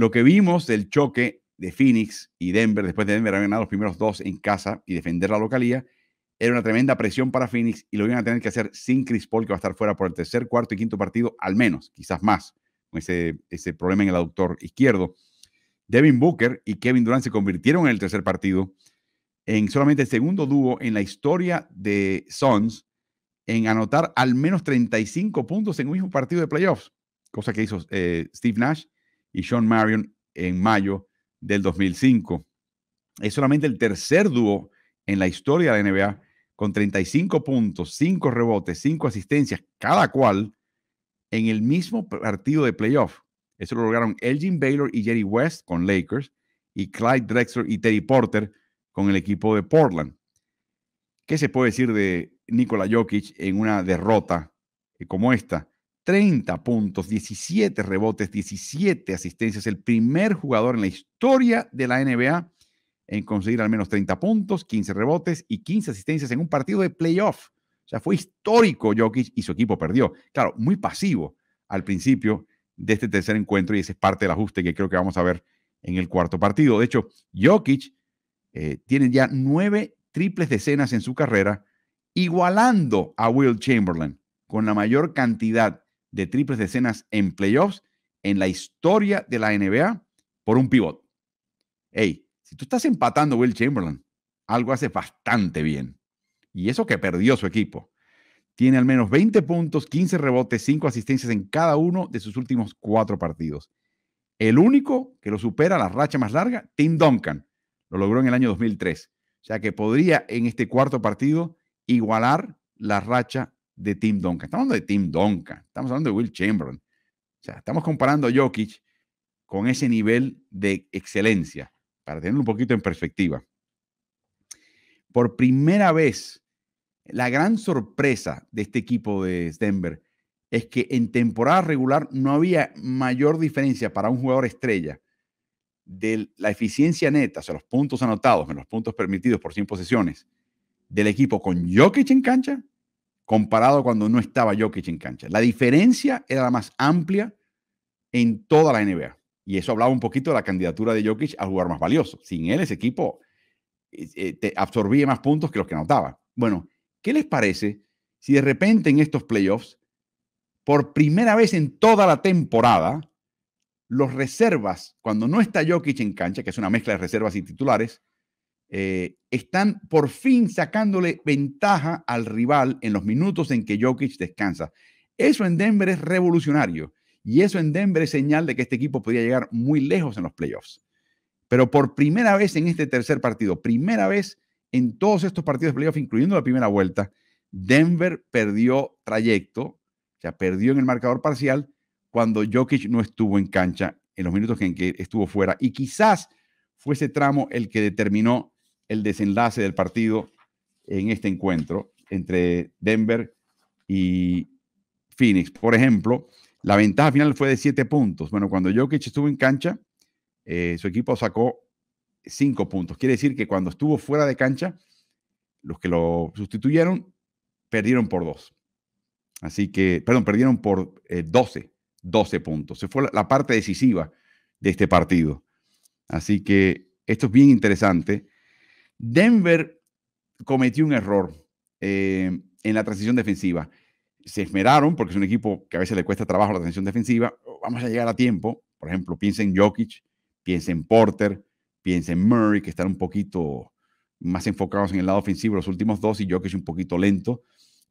Lo que vimos del choque de Phoenix y Denver, después de Denver haber ganado los primeros dos en casa y defender la localía, era una tremenda presión para Phoenix y lo iban a tener que hacer sin Chris Paul, que va a estar fuera por el tercer, cuarto y quinto partido, al menos, quizás más, con ese, problema en el aductor izquierdo. Devin Booker y Kevin Durant se convirtieron en el tercer partido en solamente el segundo dúo en la historia de Suns en anotar al menos 35 puntos en un mismo partido de playoffs, cosa que hizo eh, Steve Nash y Sean Marion en mayo del 2005. Es solamente el tercer dúo en la historia de la NBA con 35 puntos, 5 rebotes, 5 asistencias, cada cual en el mismo partido de playoff. Eso lo lograron Elgin Baylor y Jerry West con Lakers y Clyde Drexler y Terry Porter con el equipo de Portland. ¿Qué se puede decir de Nikola Jokic en una derrota como esta? 30 puntos, 17 rebotes, 17 asistencias. El primer jugador en la historia de la NBA en conseguir al menos 30 puntos, 15 rebotes y 15 asistencias en un partido de playoff. O sea, fue histórico Jokic y su equipo perdió. Claro, muy pasivo al principio de este tercer encuentro y ese es parte del ajuste que creo que vamos a ver en el cuarto partido. De hecho, Jokic eh, tiene ya nueve triples decenas en su carrera, igualando a Will Chamberlain con la mayor cantidad de triples decenas en playoffs en la historia de la NBA por un pivot. Hey, si tú estás empatando Will Chamberlain, algo hace bastante bien. Y eso que perdió su equipo. Tiene al menos 20 puntos, 15 rebotes, 5 asistencias en cada uno de sus últimos cuatro partidos. El único que lo supera la racha más larga, Tim Duncan, lo logró en el año 2003. O sea que podría en este cuarto partido igualar la racha de Tim Duncan. Estamos hablando de Tim Duncan, estamos hablando de Will Chamberlain. O sea, estamos comparando a Jokic con ese nivel de excelencia, para tenerlo un poquito en perspectiva. Por primera vez, la gran sorpresa de este equipo de Denver es que en temporada regular no había mayor diferencia para un jugador estrella de la eficiencia neta, o sea, los puntos anotados, menos los puntos permitidos por 100 posesiones, del equipo con Jokic en cancha comparado cuando no estaba Jokic en cancha. La diferencia era la más amplia en toda la NBA. Y eso hablaba un poquito de la candidatura de Jokic al jugar más valioso. Sin él, ese equipo eh, eh, te absorbía más puntos que los que anotaba. Bueno, ¿qué les parece si de repente en estos playoffs, por primera vez en toda la temporada, los reservas, cuando no está Jokic en cancha, que es una mezcla de reservas y titulares, eh, están por fin sacándole ventaja al rival en los minutos en que Jokic descansa. Eso en Denver es revolucionario y eso en Denver es señal de que este equipo podría llegar muy lejos en los playoffs. Pero por primera vez en este tercer partido, primera vez en todos estos partidos de playoffs, incluyendo la primera vuelta, Denver perdió trayecto, o sea, perdió en el marcador parcial cuando Jokic no estuvo en cancha en los minutos en que estuvo fuera. Y quizás fue ese tramo el que determinó el desenlace del partido en este encuentro entre Denver y Phoenix. Por ejemplo, la ventaja final fue de siete puntos. Bueno, cuando Jokic estuvo en cancha, eh, su equipo sacó cinco puntos. Quiere decir que cuando estuvo fuera de cancha, los que lo sustituyeron perdieron por dos Así que, perdón, perdieron por eh, doce, 12, 12 puntos. Se fue la parte decisiva de este partido. Así que esto es bien interesante Denver cometió un error eh, en la transición defensiva. Se esmeraron porque es un equipo que a veces le cuesta trabajo la transición defensiva. Oh, vamos a llegar a tiempo. Por ejemplo, piensa en Jokic, piensa en Porter, piensa en Murray, que están un poquito más enfocados en el lado ofensivo los últimos dos y Jokic un poquito lento.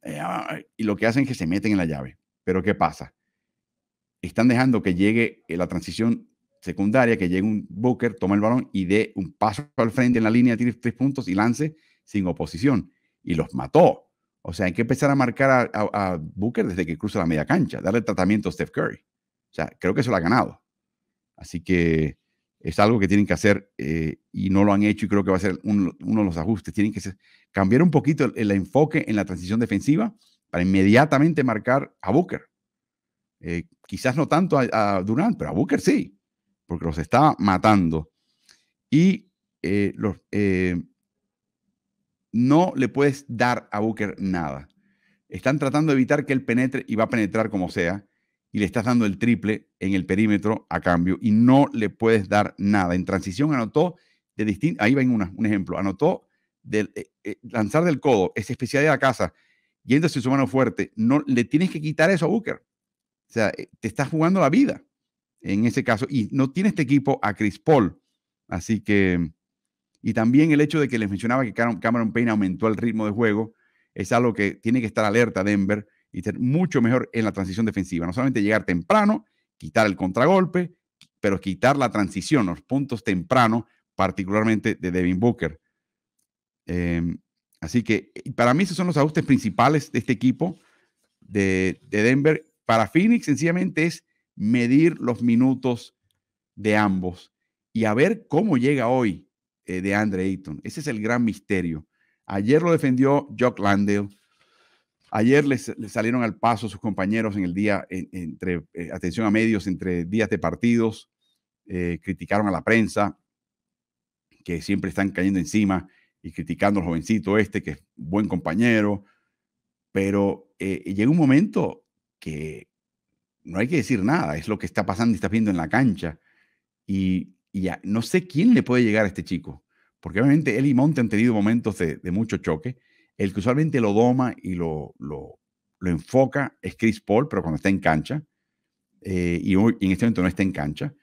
Eh, ah, y lo que hacen es que se meten en la llave. Pero ¿qué pasa? Están dejando que llegue eh, la transición secundaria, que llegue un Booker, toma el balón y dé un paso al frente en la línea, tiene tres puntos y lance sin oposición. Y los mató. O sea, hay que empezar a marcar a, Booker desde que cruza la media cancha, darle tratamiento a Steph Curry. O sea, creo que eso lo ha ganado. Así que es algo que tienen que hacer eh, y no lo han hecho y creo que va a ser uno de los ajustes. Tienen que cambiar un poquito el, enfoque en la transición defensiva para inmediatamente marcar a Booker. Eh, quizás no tanto a, a Durant, pero a Booker sí porque los estaba matando. Y eh, eh, no le puedes dar a Booker nada. Están tratando de evitar que él penetre y va a penetrar como sea. Y le estás dando el triple en el perímetro a cambio y no le puedes dar nada. En transición anotó de distinto. Ahí va un ejemplo. Anotó del, eh, lanzar del codo, es especial de la casa, yéndose en su mano fuerte. No, le tienes que quitar eso a Booker. O sea, te estás jugando la vida en ese caso. Y no tiene este equipo a Chris Paul. Así que, y también el hecho de que les mencionaba que Cameron Payne aumentó el ritmo de juego, es algo que tiene que estar alerta Denver y ser mucho mejor en la transición defensiva. No solamente llegar temprano, quitar el contragolpe, pero quitar la transición, los puntos temprano, particularmente de Devin Booker. Em, así que para mí esos son los ajustes principales de este equipo de Denver. Para Phoenix sencillamente es medir los minutos de ambos y a ver cómo llega hoy eh, de Andre Ayton. Ese es el gran misterio. Ayer lo defendió Jock Landell. Ayer le salieron al paso sus compañeros en el día, entre, eh, atención a medios, entre días de partidos. Eh, criticaron a la prensa, que siempre están cayendo encima y criticando al jovencito este, que es buen compañero. Pero llega un momento que no hay que decir nada, es lo que está pasando y está viendo en la cancha. Y, ya, no sé quién le puede llegar a este chico, porque obviamente él y Monte han tenido momentos de, mucho choque. El que usualmente lo doma y lo, lo, enfoca es Chris Paul, pero cuando está en cancha, eh, y en este momento no está en cancha,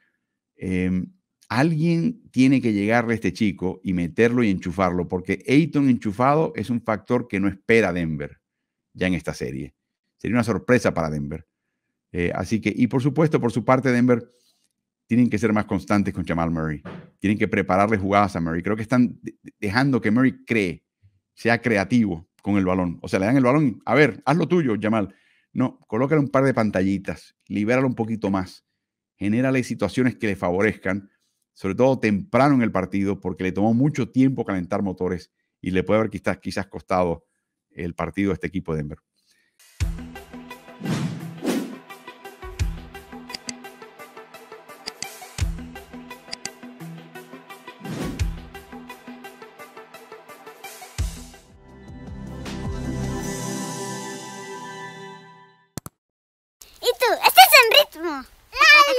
em, alguien tiene que llegarle a este chico y meterlo y enchufarlo, porque Ayton enchufado es un factor que no espera Denver ya en esta serie. Sería una sorpresa para Denver. Eh, así que, y por supuesto, por su parte, Denver tienen que ser más constantes con Jamal Murray. Tienen que prepararle jugadas a Murray. Creo que están dejando que Murray cree, sea creativo con el balón. O sea, le dan el balón, a ver, haz lo tuyo, Jamal. No, colócale un par de pantallitas, libéralo un poquito más, genérale situaciones que le favorezcan, sobre todo temprano en el partido, porque le tomó mucho tiempo calentar motores y le puede haber quizás, quizás costado el partido a este equipo de Denver.